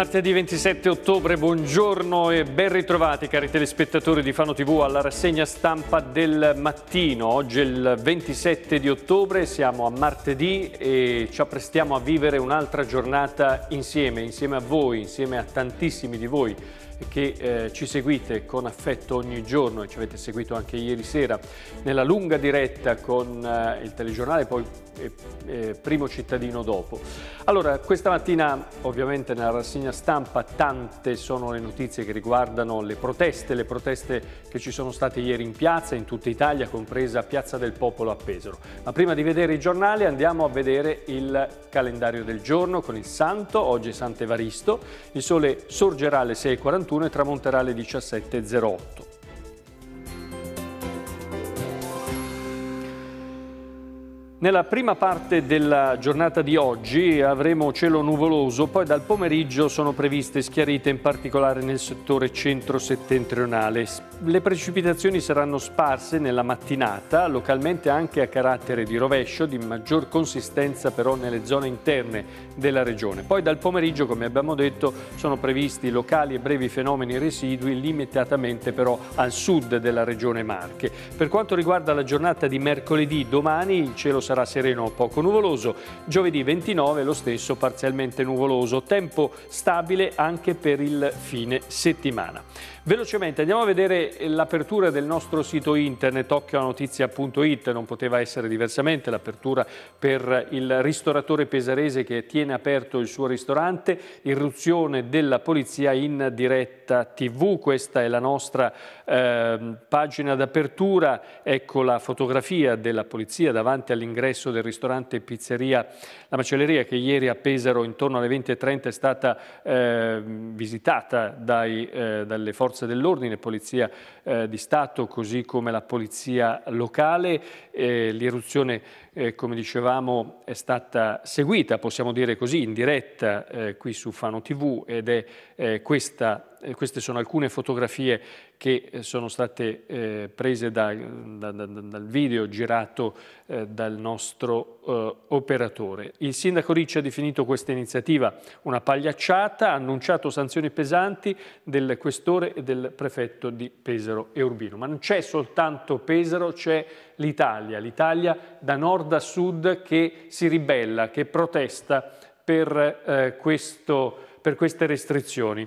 Martedì 27 ottobre, buongiorno e ben ritrovati cari telespettatori di Fano TV alla rassegna stampa del mattino. Oggi è il 27 di ottobre, siamo a martedì e ci apprestiamo a vivere un'altra giornata insieme, insieme a voi, insieme a tantissimi di voi che eh, ci seguite con affetto ogni giorno e ci avete seguito anche ieri sera nella lunga diretta con eh, il telegiornale poi eh, eh, Primo Cittadino dopo. Allora, questa mattina ovviamente nella rassegna stampa tante sono le notizie che riguardano le proteste, le proteste che ci sono state ieri in piazza, in tutta Italia, compresa Piazza del Popolo a Pesaro. Ma prima di vedere i giornali andiamo a vedere il calendario del giorno con il Santo, oggi è Sant'Evaristo, il sole sorgerà alle 6.41 notturne tramonterà alle 17.08. Nella prima parte della giornata di oggi avremo cielo nuvoloso, poi dal pomeriggio sono previste schiarite in particolare nel settore centro-settentrionale. Le precipitazioni saranno sparse nella mattinata, localmente anche a carattere di rovescio, di maggior consistenza però nelle zone interne della regione. Poi dal pomeriggio, come abbiamo detto, sono previsti locali e brevi fenomeni residui, limitatamente però al sud della regione Marche. Per quanto riguarda la giornata di mercoledì, domani il cielo sarà sarà sereno o poco nuvoloso, giovedì 29 lo stesso parzialmente nuvoloso, tempo stabile anche per il fine settimana. Velocemente andiamo a vedere l'apertura del nostro sito internet occhioanotizia.it, non poteva essere diversamente l'apertura per il ristoratore pesarese che tiene aperto il suo ristorante, irruzione della polizia in diretta tv, questa è la nostra eh, pagina d'apertura, ecco la fotografia della polizia davanti all'ingresso all'ingresso del ristorante Pizzeria La Macelleria che ieri a Pesaro intorno alle 20.30 è stata eh, visitata dai, eh, dalle forze dell'ordine, Polizia eh, di Stato così come la Polizia locale. Eh, l'irruzione eh, come dicevamo, è stata seguita, possiamo dire così, in diretta eh, qui su Fano TV ed è eh, questa, eh, queste sono alcune fotografie che eh, sono state eh, prese da, da, da, dal video girato dal nostro eh, operatore. Il sindaco Ricci ha definito questa iniziativa una pagliacciata, ha annunciato sanzioni pesanti del questore e del prefetto di Pesaro e Urbino. Ma non c'è soltanto Pesaro, c'è l'Italia, l'Italia da nord a sud che si ribella, che protesta per, eh, questo, per queste restrizioni.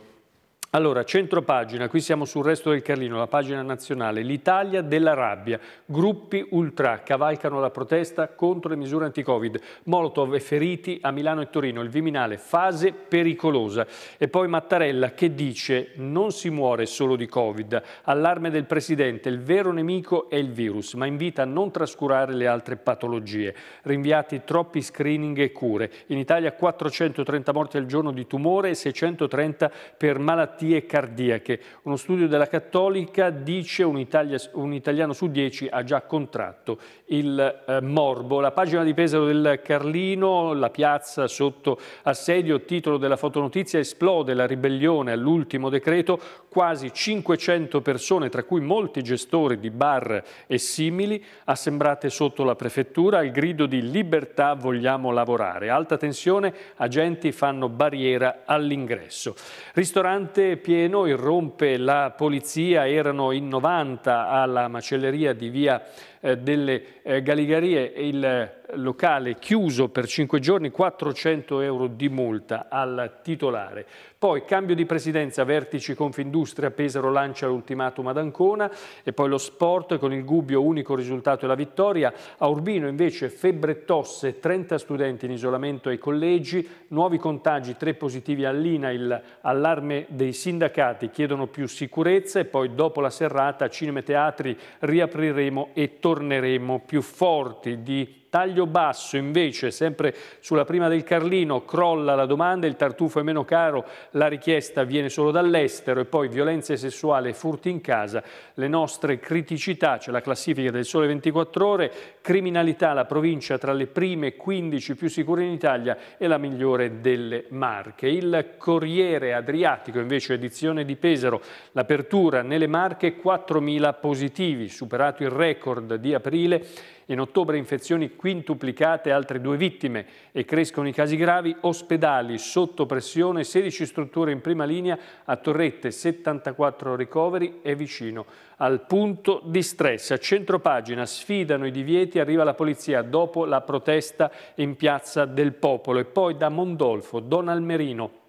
Allora, centro pagina, qui siamo sul resto del Carlino, la pagina nazionale. L'Italia della rabbia. Gruppi ultra cavalcano la protesta contro le misure anti-Covid. Molotov e feriti a Milano e Torino. Il Viminale, fase pericolosa. E poi Mattarella che dice non si muore solo di Covid. Allarme del Presidente, il vero nemico è il virus, ma invita a non trascurare le altre patologie. Rinviati troppi screening e cure. In Italia 430 morti al giorno di tumore e 630 per malattie malattie cardiache. Uno studio della Cattolica dice un, Italia, un italiano su dieci ha già contratto il eh, morbo. La pagina di Pesaro del Carlino, la piazza sotto assedio, titolo della fotonotizia, esplode la ribellione all'ultimo decreto, quasi 500 persone, tra cui molti gestori di bar e simili, assembrate sotto la prefettura al grido di libertà vogliamo lavorare. Alta tensione, agenti fanno barriera all'ingresso. Ristorante pieno, irrompe la polizia, erano in 90 alla macelleria di via eh, delle eh, Galigarie e il locale chiuso per 5 giorni, 400 euro di multa al titolare. Poi cambio di presidenza, vertici Confindustria, Pesaro lancia l'ultimatum ad Ancona e poi lo sport con il Gubbio unico risultato e la vittoria. A Urbino invece febbre e tosse, 30 studenti in isolamento ai collegi, nuovi contagi, 3 positivi all'INA, il allarme dei sindacati chiedono più sicurezza e poi dopo la serrata cinema e teatri riapriremo e torneremo torneremo più forti di Taglio basso invece, sempre sulla prima del Carlino, crolla la domanda, il tartufo è meno caro, la richiesta viene solo dall'estero e poi violenze sessuali e furti in casa, le nostre criticità, c'è la classifica del sole 24 ore, criminalità, la provincia tra le prime 15 più sicure in Italia e la migliore delle Marche. Il Corriere Adriatico invece, edizione di Pesaro, l'apertura nelle Marche 4.000 positivi, superato il record di aprile in ottobre infezioni quintuplicate, altre due vittime e crescono i casi gravi, ospedali sotto pressione, 16 strutture in prima linea, a Torrette 74 ricoveri e vicino al punto di stress. A centropagina sfidano i divieti, arriva la polizia dopo la protesta in piazza del popolo e poi da Mondolfo, Don Almerino,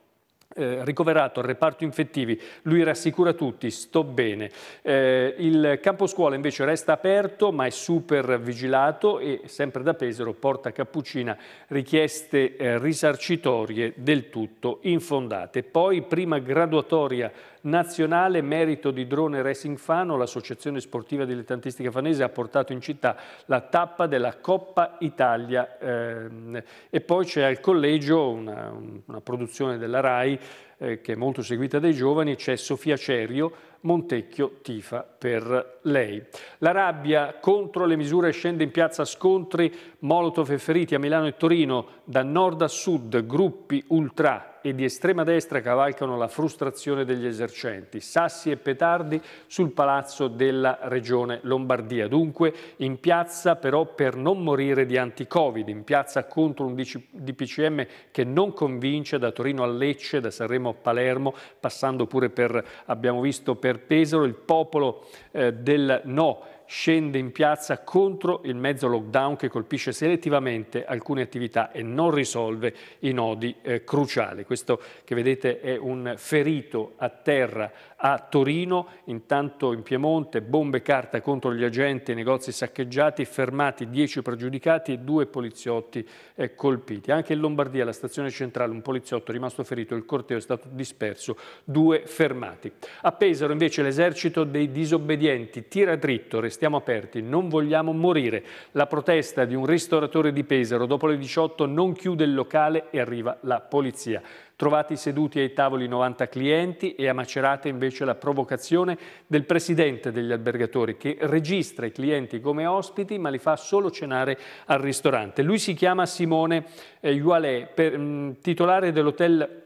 eh, ricoverato al reparto infettivi, lui rassicura tutti, sto bene. Eh, il campo scuola invece resta aperto ma è super vigilato e sempre da Pesaro porta Cappuccina richieste eh, risarcitorie del tutto infondate. Poi prima graduatoria nazionale, merito di Drone Racing Fano, l'associazione sportiva dilettantistica fanese ha portato in città la tappa della Coppa Italia ehm, e poi c'è al collegio una, una produzione della RAI eh, che è molto seguita dai giovani, c'è Sofia Cerio, Montecchio tifa per lei. La rabbia contro le misure scende in piazza scontri, Molotov e feriti a Milano e Torino, da nord a sud gruppi ultra e di estrema destra cavalcano la frustrazione degli esercenti. Sassi e petardi sul palazzo della regione Lombardia. Dunque in piazza però per non morire di anti-covid, in piazza contro un DPCM che non convince da Torino a Lecce, da Sanremo a Palermo, passando pure per, abbiamo visto, per per Pesaro il popolo eh, del no scende in piazza contro il mezzo lockdown che colpisce selettivamente alcune attività e non risolve i nodi eh, cruciali. Questo che vedete è un ferito a terra a Torino, intanto in Piemonte bombe carta contro gli agenti negozi saccheggiati, fermati 10 pregiudicati e due poliziotti eh, colpiti. Anche in Lombardia, alla stazione centrale, un poliziotto è rimasto ferito, il corteo è stato disperso, due fermati. A Pesaro invece l'esercito dei disobbedienti tira dritto, restiamo aperti, non vogliamo morire. La protesta di un ristoratore di Pesaro dopo le 18 non chiude il locale e arriva la polizia trovati seduti ai tavoli 90 clienti e a Macerata invece la provocazione del presidente degli albergatori che registra i clienti come ospiti ma li fa solo cenare al ristorante. Lui si chiama Simone Iualè, eh, mm, titolare dell'hotel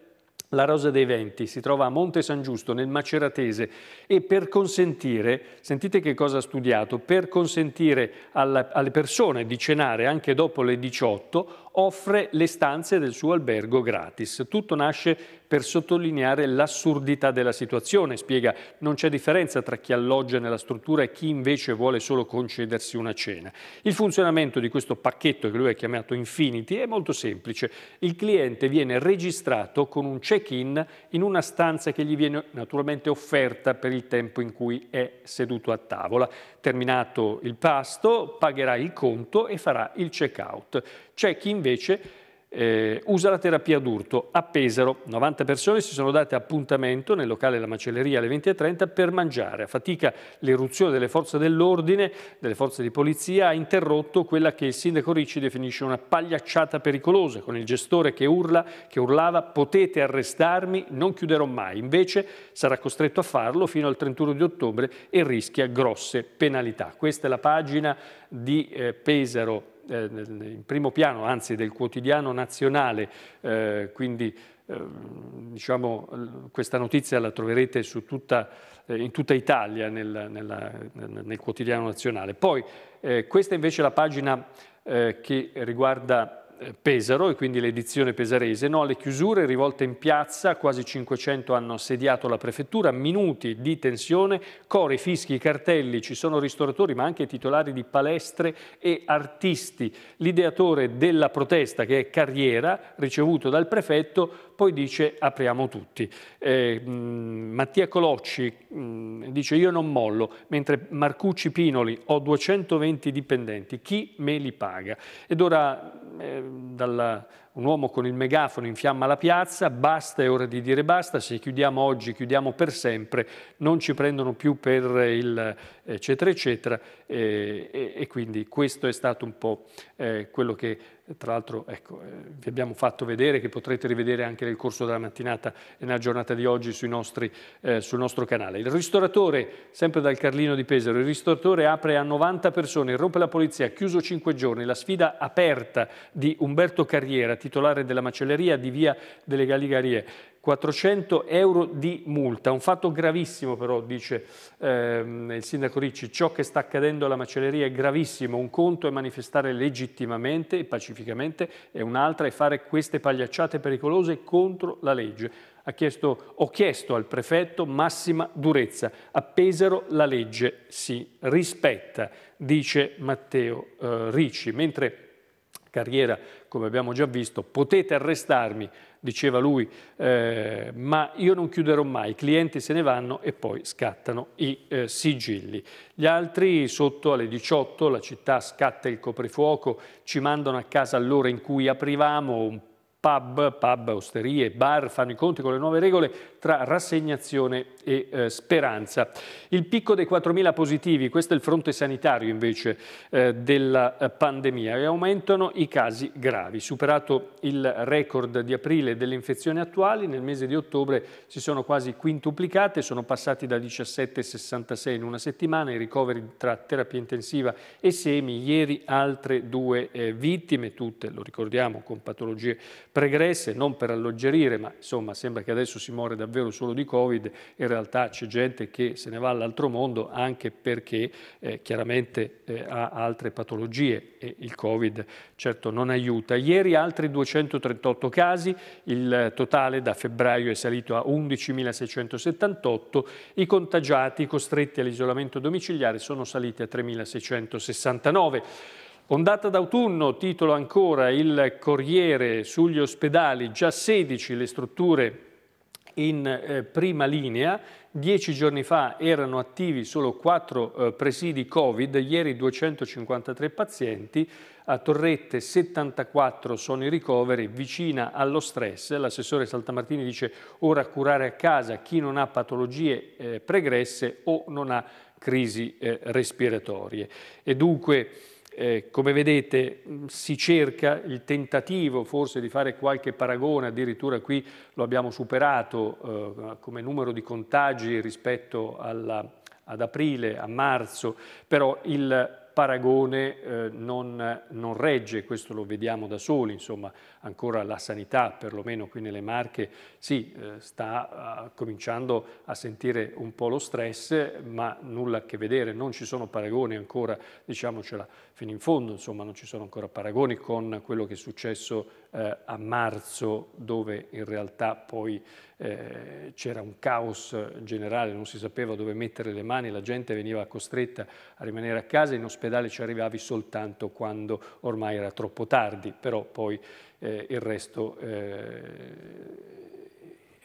la Rosa dei Venti si trova a Monte San Giusto, nel Maceratese, e per consentire, sentite che cosa ha studiato, per consentire alla, alle persone di cenare anche dopo le 18, offre le stanze del suo albergo gratis. Tutto nasce per sottolineare l'assurdità della situazione, spiega. Non c'è differenza tra chi alloggia nella struttura e chi invece vuole solo concedersi una cena. Il funzionamento di questo pacchetto, che lui ha chiamato Infinity, è molto semplice. Il cliente viene registrato con un check-in in una stanza che gli viene naturalmente offerta per il tempo in cui è seduto a tavola. Terminato il pasto, pagherà il conto e farà il check-out. C'è chi invece eh, usa la terapia d'urto. A Pesaro 90 persone si sono date appuntamento nel locale della Macelleria alle 20.30 per mangiare. A fatica l'eruzione delle forze dell'ordine, delle forze di polizia, ha interrotto quella che il sindaco Ricci definisce una pagliacciata pericolosa, con il gestore che urla, che urlava potete arrestarmi, non chiuderò mai. Invece sarà costretto a farlo fino al 31 di ottobre e rischia grosse penalità. Questa è la pagina di eh, Pesaro eh, in primo piano, anzi del quotidiano nazionale, eh, quindi ehm, diciamo, questa notizia la troverete tutta, eh, in tutta Italia nel, nella, nel quotidiano nazionale. Poi questa invece è la pagina che riguarda eh, Pesaro e quindi l'edizione pesarese, no alle chiusure, rivolte in piazza, quasi 500 hanno assediato la prefettura, minuti di tensione, cori, fischi, cartelli, ci sono ristoratori ma anche titolari di palestre e artisti. L'ideatore della protesta, che è Carriera, ricevuto dal prefetto, poi dice apriamo tutti. Eh, mh, Mattia Colocci mh, dice io non mollo, mentre Marcucci Pinoli ho 220 dipendenti, chi me li paga? Ed ora eh, dalla un uomo con il megafono infiamma la piazza, basta, è ora di dire basta, se chiudiamo oggi, chiudiamo per sempre, non ci prendono più per il eccetera eccetera e, e, e quindi questo è stato un po' eh, quello che tra l'altro ecco, eh, vi abbiamo fatto vedere, che potrete rivedere anche nel corso della mattinata e nella giornata di oggi nostri, eh, sul nostro canale. Il ristoratore, sempre dal Carlino di Pesaro, il ristoratore apre a 90 persone, rompe la polizia, chiuso 5 giorni, la sfida aperta di Umberto Carriera, titolare della macelleria di via delle Galigarie. 400 euro di multa. Un fatto gravissimo però, dice ehm, il sindaco Ricci, ciò che sta accadendo alla macelleria è gravissimo. Un conto è manifestare legittimamente e pacificamente e un'altra è fare queste pagliacciate pericolose contro la legge. Chiesto, ho chiesto al prefetto massima durezza. appesero la legge si rispetta, dice Matteo eh, Ricci. Mentre carriera, come abbiamo già visto, potete arrestarmi, diceva lui, eh, ma io non chiuderò mai, i clienti se ne vanno e poi scattano i eh, sigilli. Gli altri sotto alle 18 la città scatta il coprifuoco, ci mandano a casa all'ora in cui aprivamo un pub, pub, osterie, bar fanno i conti con le nuove regole tra rassegnazione e eh, speranza. Il picco dei 4.000 positivi, questo è il fronte sanitario invece eh, della eh, pandemia e aumentano i casi gravi. Superato il record di aprile delle infezioni attuali, nel mese di ottobre si sono quasi quintuplicate, sono passati da 17,66 in una settimana, i ricoveri tra terapia intensiva e semi, ieri altre due eh, vittime, tutte lo ricordiamo con patologie pregresse, non per alloggerire, ma insomma sembra che adesso si muore davvero solo di Covid, in realtà realtà c'è gente che se ne va all'altro mondo anche perché eh, chiaramente eh, ha altre patologie e il Covid certo non aiuta. Ieri altri 238 casi, il totale da febbraio è salito a 11.678, i contagiati costretti all'isolamento domiciliare sono saliti a 3.669. Ondata d'autunno, titolo ancora il Corriere sugli ospedali, già 16 le strutture in eh, prima linea. Dieci giorni fa erano attivi solo quattro eh, presidi Covid, ieri 253 pazienti, a Torrette 74 sono i ricoveri, vicina allo stress. L'assessore Saltamartini dice ora curare a casa chi non ha patologie eh, pregresse o non ha crisi eh, respiratorie. E dunque eh, come vedete mm, si cerca il tentativo forse di fare qualche paragone, addirittura qui lo abbiamo superato eh, come numero di contagi rispetto alla, ad aprile, a marzo, però il paragone eh, non, non, regge, questo lo vediamo da soli, insomma ancora la sanità, perlomeno qui nelle Marche, sì, eh, sta eh, cominciando a sentire un po' lo stress, ma nulla a che vedere, non ci sono paragoni ancora, diciamocela fino in fondo, insomma non ci sono ancora paragoni con quello che è successo eh, a marzo, dove in realtà poi eh, c'era un caos generale, non si sapeva dove mettere le mani, la gente veniva costretta a rimanere a casa, in ospedale ci arrivavi soltanto quando ormai era troppo tardi, però poi eh, il resto eh,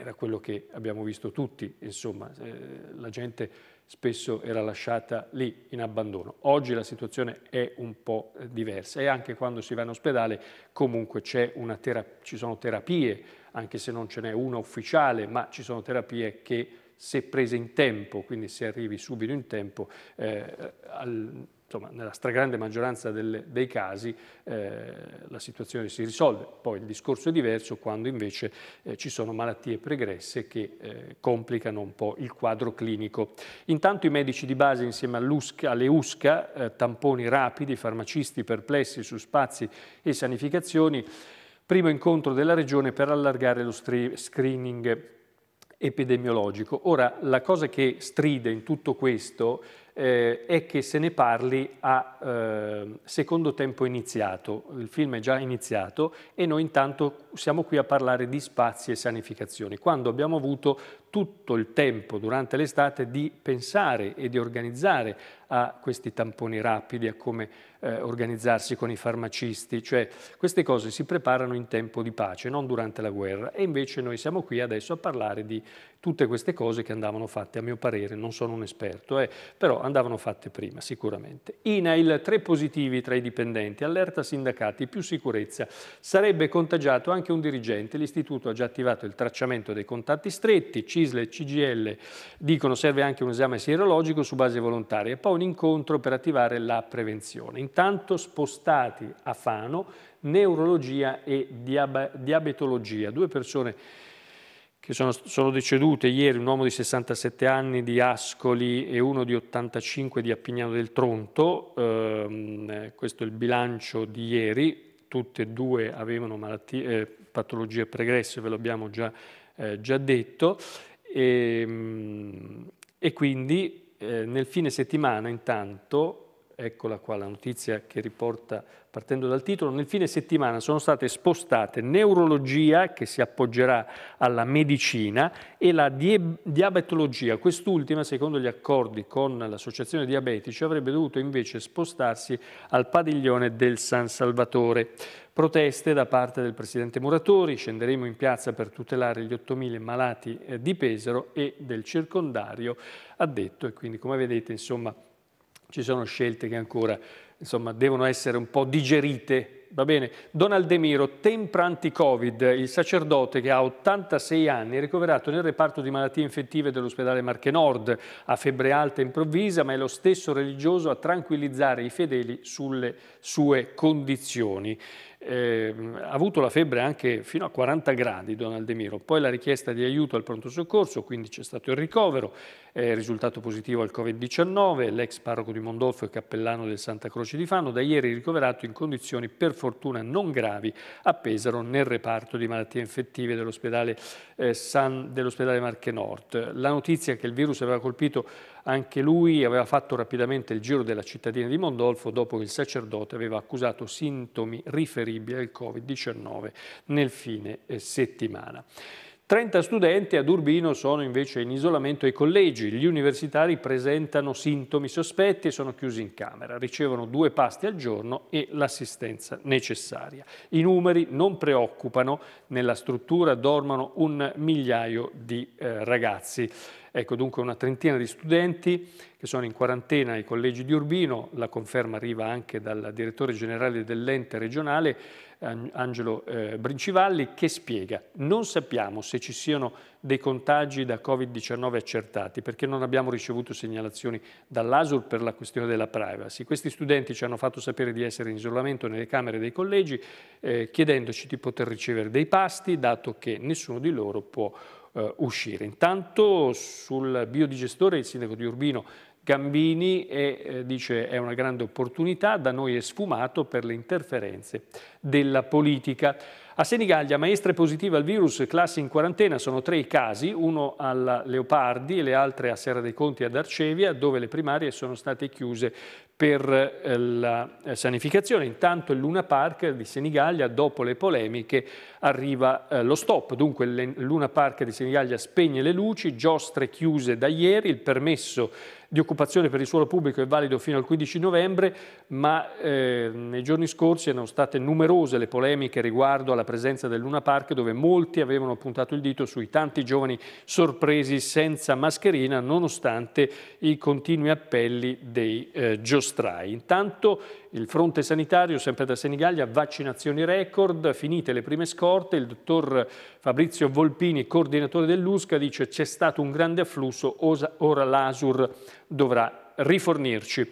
era quello che abbiamo visto tutti, insomma, eh, la gente spesso era lasciata lì in abbandono. Oggi la situazione è un po' eh, diversa e anche quando si va in ospedale comunque ci sono terapie, anche se non ce n'è una ufficiale, ma ci sono terapie che se prese in tempo, quindi se arrivi subito in tempo, eh, al, insomma, nella stragrande maggioranza delle, dei casi eh, la situazione si risolve. Poi il discorso è diverso quando invece eh, ci sono malattie pregresse che eh, complicano un po' il quadro clinico. Intanto i medici di base insieme all'USCA, alle USCA, eh, tamponi rapidi, farmacisti perplessi su spazi e sanificazioni, primo incontro della Regione per allargare lo screening epidemiologico. Ora, la cosa che stride in tutto questo eh, è che se ne parli a eh, secondo tempo iniziato, il film è già iniziato e noi intanto siamo qui a parlare di spazi e sanificazioni, quando abbiamo avuto tutto il tempo durante l'estate di pensare e di organizzare a questi tamponi rapidi, a come eh, organizzarsi con i farmacisti, cioè queste cose si preparano in tempo di pace, non durante la guerra e invece noi siamo qui adesso a parlare di tutte queste cose che andavano fatte, a mio parere, non sono un esperto, eh, però andavano fatte prima sicuramente. INAIL, tre positivi tra i dipendenti, allerta sindacati, più sicurezza, sarebbe contagiato anche un dirigente, l'istituto ha già attivato il tracciamento dei contatti stretti, CISL e CGL dicono serve anche un esame sierologico su base volontaria e poi un incontro per attivare la prevenzione. Intanto spostati a Fano neurologia e diab diabetologia, due persone che sono, sono, decedute ieri, un uomo di 67 anni di Ascoli e uno di 85 di Appignano del Tronto, eh, questo è il bilancio di ieri, tutte e due avevano eh, patologie pregresse, ve l'abbiamo già, eh, già detto, e, ehm, e quindi eh, nel fine settimana intanto Eccola qua la notizia che riporta, partendo dal titolo, nel fine settimana sono state spostate neurologia, che si appoggerà alla medicina, e la die- diabetologia. Quest'ultima, secondo gli accordi con l'Associazione Diabetici, avrebbe dovuto invece spostarsi al padiglione del San Salvatore. Proteste da parte del Presidente Muratori, scenderemo in piazza per tutelare gli 8.000 malati eh, di Pesaro e del circondario, ha detto, e quindi come vedete insomma ci sono scelte che ancora insomma, devono essere un po' digerite. Va bene? Don Aldemiro, tempra anti-Covid, il sacerdote che ha 86 anni, è ricoverato nel reparto di malattie infettive dell'ospedale Marche Nord ha febbre alta e improvvisa, ma è lo stesso religioso a tranquillizzare i fedeli sulle sue condizioni eh, ha avuto la febbre anche fino a 40 gradi Don Aldemiro, poi la richiesta di aiuto al pronto soccorso, quindi c'è stato il ricovero, eh, risultato positivo al Covid-19, l'ex parroco di Mondolfo e cappellano del Santa Croce di Fano, da ieri ricoverato in condizioni per fortuna non gravi a Pesaro nel reparto di malattie infettive dell'ospedale eh, dell Marche Nord. La notizia che il virus aveva colpito anche lui aveva fatto rapidamente il giro della cittadina di Mondolfo dopo che il sacerdote aveva accusato sintomi riferibili al Covid-19 nel fine eh, settimana. 30 studenti ad Urbino sono invece in isolamento ai collegi. Gli universitari presentano sintomi sospetti e sono chiusi in camera. Ricevono due pasti al giorno e l'assistenza necessaria. I numeri non preoccupano. Nella struttura dormono un migliaio di eh, ragazzi. Ecco dunque una trentina di studenti che sono in quarantena ai collegi di Urbino, la conferma arriva anche dal direttore generale dell'ente regionale, Angelo eh, Brincivalli, che spiega non sappiamo se ci siano dei contagi da Covid-19 accertati perché non abbiamo ricevuto segnalazioni dall'ASUR per la questione della privacy. Questi studenti ci hanno fatto sapere di essere in isolamento nelle camere dei collegi eh, chiedendoci di poter ricevere dei pasti dato che nessuno di loro può Uh, uscire. Intanto sul biodigestore il sindaco di Urbino Gambini e eh, dice è una grande opportunità, da noi è sfumato per le interferenze della politica. A Senigallia, maestre positive al virus, classi in quarantena, sono tre i casi, uno alla Leopardi e le altre a Serra dei Conti e ad Arcevia, dove le primarie sono state chiuse per eh, la eh, sanificazione. Intanto il Luna Park di Senigallia, dopo le polemiche, arriva eh, lo stop. Dunque il Luna Park di Senigallia spegne le luci, giostre chiuse da ieri, il permesso di occupazione per il suolo pubblico è valido fino al 15 novembre, ma eh, nei giorni scorsi erano state numerose le polemiche riguardo alla presenza del Luna Park, dove molti avevano puntato il dito sui tanti giovani sorpresi senza mascherina, nonostante i continui appelli dei eh, giostini distrae. Intanto il fronte sanitario, sempre da Senigallia, vaccinazioni record, finite le prime scorte, il dottor Fabrizio Volpini, coordinatore dell'USCA, dice c'è stato un grande afflusso, ora l'ASUR dovrà rifornirci.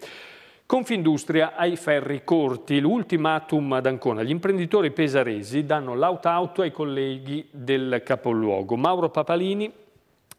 Confindustria ai ferri corti, l'ultimatum ad Ancona. Gli imprenditori pesaresi danno l'out-out ai colleghi del capoluogo. Mauro Papalini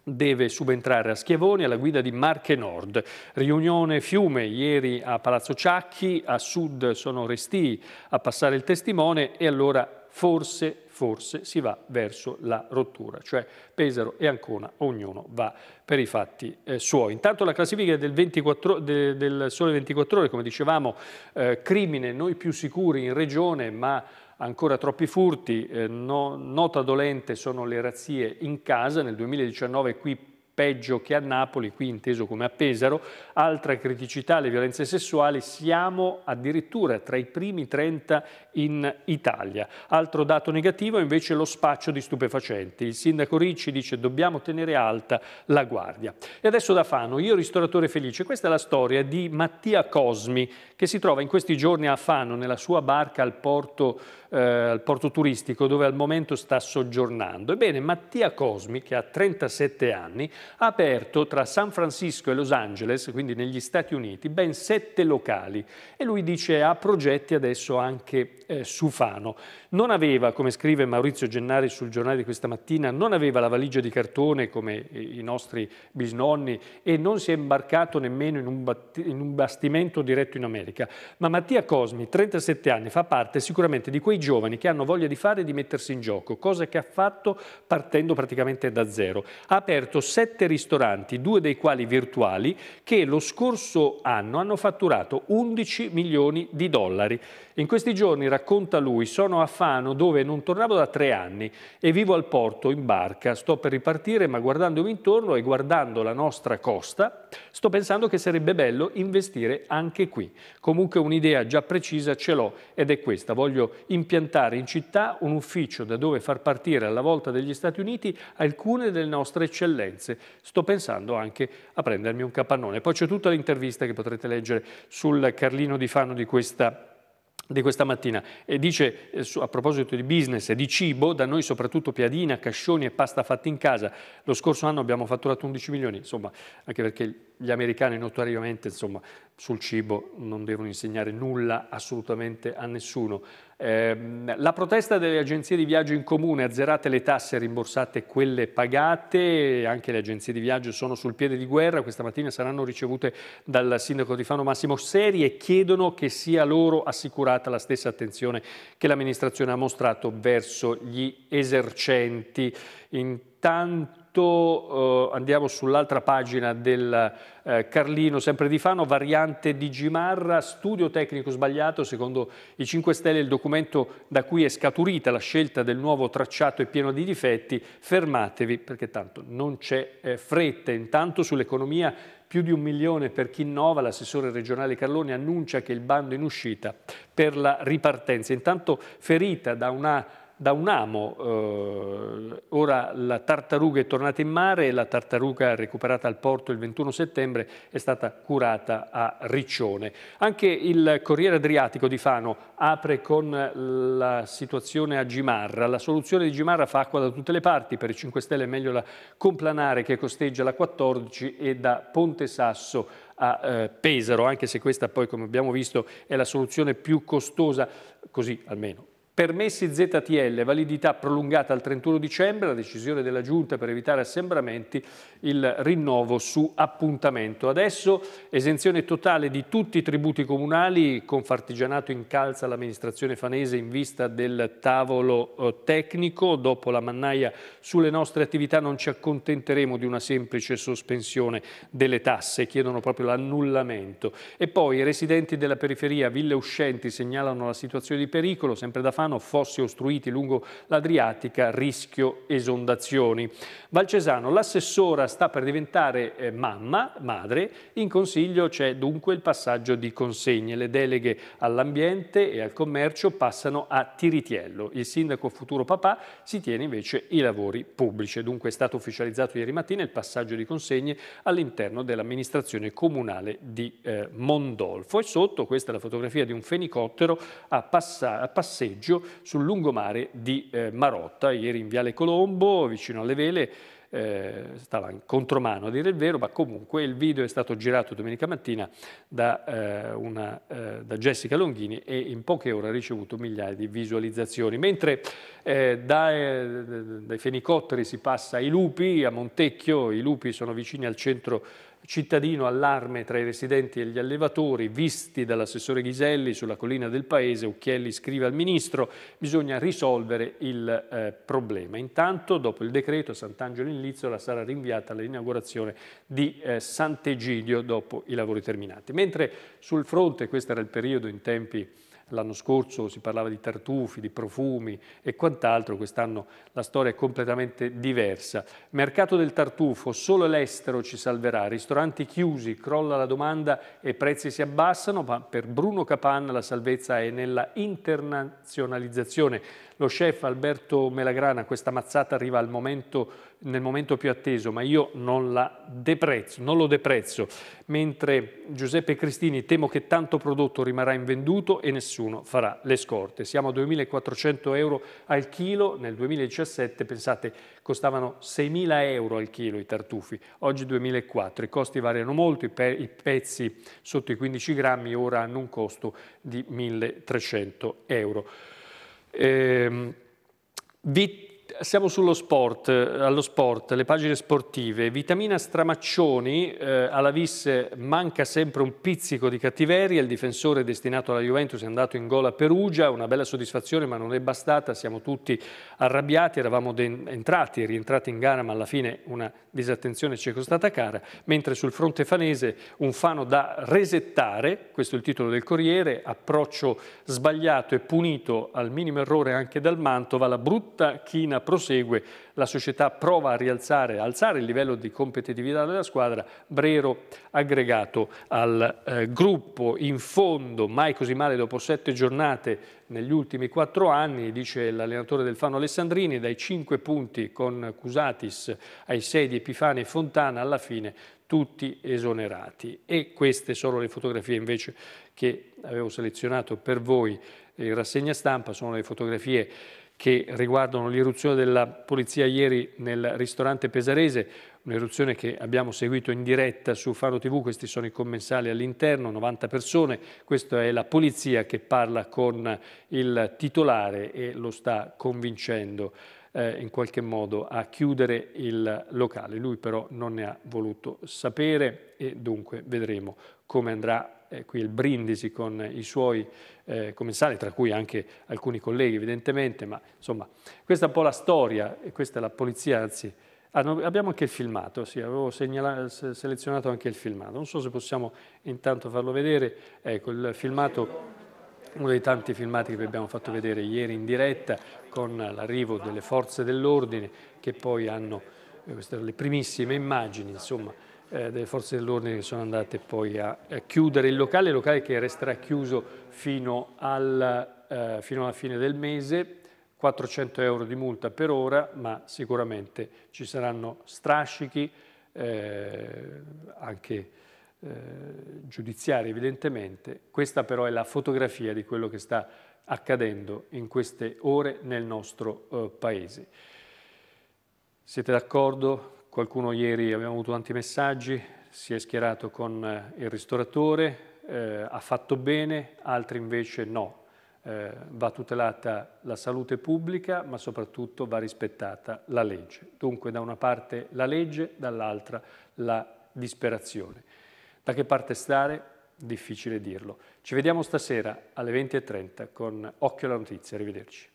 deve subentrare a Schiavoni alla guida di Marche Nord. Riunione Fiume ieri a Palazzo Ciacchi, a sud sono Restii a passare il testimone e allora forse, forse si va verso la rottura, cioè Pesaro e Ancona, ognuno va per i fatti eh, suoi. Intanto la classifica del, 24, de, del Sole 24 Ore, come dicevamo, eh, crimine, noi più sicuri in regione, ma ancora troppi furti, eh, no, nota dolente sono le razzie in casa, nel 2019 qui peggio che a Napoli, qui inteso come a Pesaro, altra criticità le violenze sessuali, siamo addirittura tra i primi 30 in Italia. Altro dato negativo è invece lo spaccio di stupefacenti. Il sindaco Ricci dice dobbiamo tenere alta la guardia. E adesso da Fano, io ristoratore felice, questa è la storia di Mattia Cosmi che si trova in questi giorni a Fano, nella sua barca al porto, eh, al porto turistico dove al momento sta soggiornando. Ebbene, Mattia Cosmi, che ha 37 anni, ha aperto tra San Francisco e Los Angeles, quindi negli Stati Uniti, ben sette locali e lui dice ha progetti adesso anche eh, su Fano. Non aveva, come scrive Maurizio Gennari sul giornale di questa mattina, non aveva la valigia di cartone come i nostri bisnonni e non si è imbarcato nemmeno in un, in un bastimento diretto in America politica, ma Mattia Cosmi, 37 anni, fa parte sicuramente di quei giovani che hanno voglia di fare e di mettersi in gioco, cosa che ha fatto partendo praticamente da zero. Ha aperto sette ristoranti, due dei quali virtuali, che lo scorso anno hanno fatturato 11 milioni di dollari. In questi giorni, racconta lui, sono a Fano dove non tornavo da tre anni e vivo al porto in barca. Sto per ripartire ma guardandomi intorno e guardando la nostra costa sto pensando che sarebbe bello investire anche qui. Comunque un'idea già precisa ce l'ho ed è questa. Voglio impiantare in città un ufficio da dove far partire alla volta degli Stati Uniti alcune delle nostre eccellenze. Sto pensando anche a prendermi un capannone. Poi c'è tutta l'intervista che potrete leggere sul Carlino di Fano di questa di questa mattina e dice eh, a proposito di business e di cibo, da noi soprattutto piadina, cascioni e pasta fatta in casa, lo scorso anno abbiamo fatturato 11 milioni, insomma anche perché gli americani notoriamente insomma, sul cibo non devono insegnare nulla assolutamente a nessuno. Eh, la protesta delle agenzie di viaggio in comune, azzerate le tasse, rimborsate quelle pagate, anche le agenzie di viaggio sono sul piede di guerra, questa mattina saranno ricevute dal sindaco di Fano Massimo Seri e chiedono che sia loro assicurata la stessa attenzione che l'amministrazione ha mostrato verso gli esercenti. Intanto Intanto eh, andiamo sull'altra pagina del eh, Carlino, sempre di Fano, variante di Gimarra, studio tecnico sbagliato, secondo i 5 Stelle il documento da cui è scaturita la scelta del nuovo tracciato è pieno di difetti, fermatevi perché tanto non c'è eh, fretta. Intanto sull'economia più di un milione per chi innova, l'assessore regionale Carloni annuncia che il bando è in uscita per la ripartenza. Intanto ferita da una da un amo. Eh, ora la tartaruga è tornata in mare e la tartaruga recuperata al porto il 21 settembre è stata curata a Riccione. Anche il Corriere Adriatico di Fano apre con la situazione a Gimarra. La soluzione di Gimarra fa acqua da tutte le parti. Per i 5 Stelle è meglio la complanare che costeggia la 14 e da Ponte Sasso a eh, Pesaro, anche se questa poi, come abbiamo visto, è la soluzione più costosa, così almeno Permessi ZTL, validità prolungata al 31 dicembre, la decisione della Giunta per evitare assembramenti, il rinnovo su appuntamento. Adesso esenzione totale di tutti i tributi comunali, Confartigianato incalza l'amministrazione fanese in vista del tavolo eh, tecnico, dopo la mannaia sulle nostre attività non ci accontenteremo di una semplice sospensione delle tasse, chiedono proprio l'annullamento. E poi i residenti della periferia, ville uscenti, segnalano la situazione di pericolo, sempre da fanno Romano, fossi ostruiti lungo l'Adriatica, rischio esondazioni. Valcesano, l'assessora sta per diventare eh, mamma, madre, in consiglio c'è dunque il passaggio di consegne. Le deleghe all'ambiente e al commercio passano a Tiritiello. Il sindaco futuro papà si tiene invece i lavori pubblici. Dunque è stato ufficializzato ieri mattina il passaggio di consegne all'interno dell'amministrazione comunale di eh, Mondolfo. E sotto questa è la fotografia di un fenicottero a, a passeggio Lazio sul lungomare di eh, Marotta, ieri in Viale Colombo, vicino alle vele, eh, stava in contromano a dire il vero, ma comunque il video è stato girato domenica mattina da, eh, una, eh, da Jessica Longhini e in poche ore ha ricevuto migliaia di visualizzazioni. Mentre eh, dai, dai fenicotteri si passa ai lupi, a Montecchio, i lupi sono vicini al centro cittadino allarme tra i residenti e gli allevatori, visti dall'assessore Ghiselli sulla collina del paese, Ucchielli scrive al ministro, bisogna risolvere il eh, problema. Intanto, dopo il decreto, Sant'Angelo in Lizzola sarà rinviata all'inaugurazione di eh, Sant'Egidio dopo i lavori terminati. Mentre sul fronte, questo era il periodo in tempi L'anno scorso si parlava di tartufi, di profumi e quant'altro, quest'anno la storia è completamente diversa. Mercato del tartufo, solo l'estero ci salverà, ristoranti chiusi, crolla la domanda e i prezzi si abbassano, ma per Bruno Capanna la salvezza è nella internazionalizzazione. Lo chef Alberto Melagrana, questa mazzata arriva al momento nel momento più atteso, ma io non, deprezzo, non, lo deprezzo, mentre Giuseppe Cristini temo che tanto prodotto rimarrà invenduto e nessuno nessuno farà le scorte. Siamo a 2.400 euro al chilo, nel 2017 pensate costavano 6.000 euro al chilo i tartufi, oggi 2.400, i costi variano molto, i, pezzi sotto i 15 grammi ora hanno un costo di 1.300 euro. Ehm, siamo sullo sport, allo sport, le pagine sportive. Vitamina Stramaccioni, eh, alla Vis manca sempre un pizzico di cattiveria, il difensore destinato alla Juventus è andato in gol a Perugia, una bella soddisfazione ma non è bastata, siamo tutti arrabbiati, eravamo entrati e rientrati in gara ma alla fine una disattenzione ci è costata cara, mentre sul fronte fanese un fano da resettare, questo è il titolo del Corriere, approccio sbagliato e punito al minimo errore anche dal Mantova, la brutta china prosegue, la società prova a rialzare, alzare il livello di competitività della squadra, Brero aggregato al eh, gruppo in fondo, mai così male dopo sette giornate negli ultimi quattro anni, dice l'allenatore del Fano Alessandrini, dai cinque punti con Cusatis ai sei di Epifani e Fontana, alla fine tutti esonerati. E queste sono le fotografie invece che avevo selezionato per voi eh, in rassegna stampa, sono le fotografie che riguardano l'irruzione della polizia ieri nel ristorante pesarese, un'irruzione che abbiamo seguito in diretta su Faro TV, questi sono i commensali all'interno, 90 persone, questa è la polizia che parla con il titolare e lo sta convincendo eh, in qualche modo a chiudere il locale. Lui però non ne ha voluto sapere e dunque vedremo come andrà eh, qui il Brindisi con i suoi eh, commissari, tra cui anche alcuni colleghi evidentemente, ma insomma questa è un po' la storia, e questa è la polizia, anzi abbiamo anche il filmato, sì, avevo selezionato anche il filmato, non so se possiamo intanto farlo vedere, ecco il filmato uno dei tanti filmati che vi abbiamo fatto vedere ieri in diretta con l'arrivo delle forze dell'ordine che poi hanno, eh, queste erano le primissime immagini, insomma, delle forze dell'ordine che sono andate poi a chiudere il locale, il locale che resterà chiuso fino, al, eh, fino alla fine del mese, 400 euro di multa per ora, ma sicuramente ci saranno strascichi, eh, anche eh, giudiziari evidentemente. Questa però è la fotografia di quello che sta accadendo in queste ore nel nostro eh, Paese. Siete d'accordo? Qualcuno ieri, abbiamo avuto tanti messaggi, si è schierato con eh, il ristoratore, eh, ha fatto bene, altri invece no. Eh, va tutelata la salute pubblica, ma soprattutto va rispettata la legge. Dunque da una parte la legge, dall'altra la disperazione. Da che parte stare? Difficile dirlo. Ci vediamo stasera alle 20.30 con Occhio alla notizia. Arrivederci.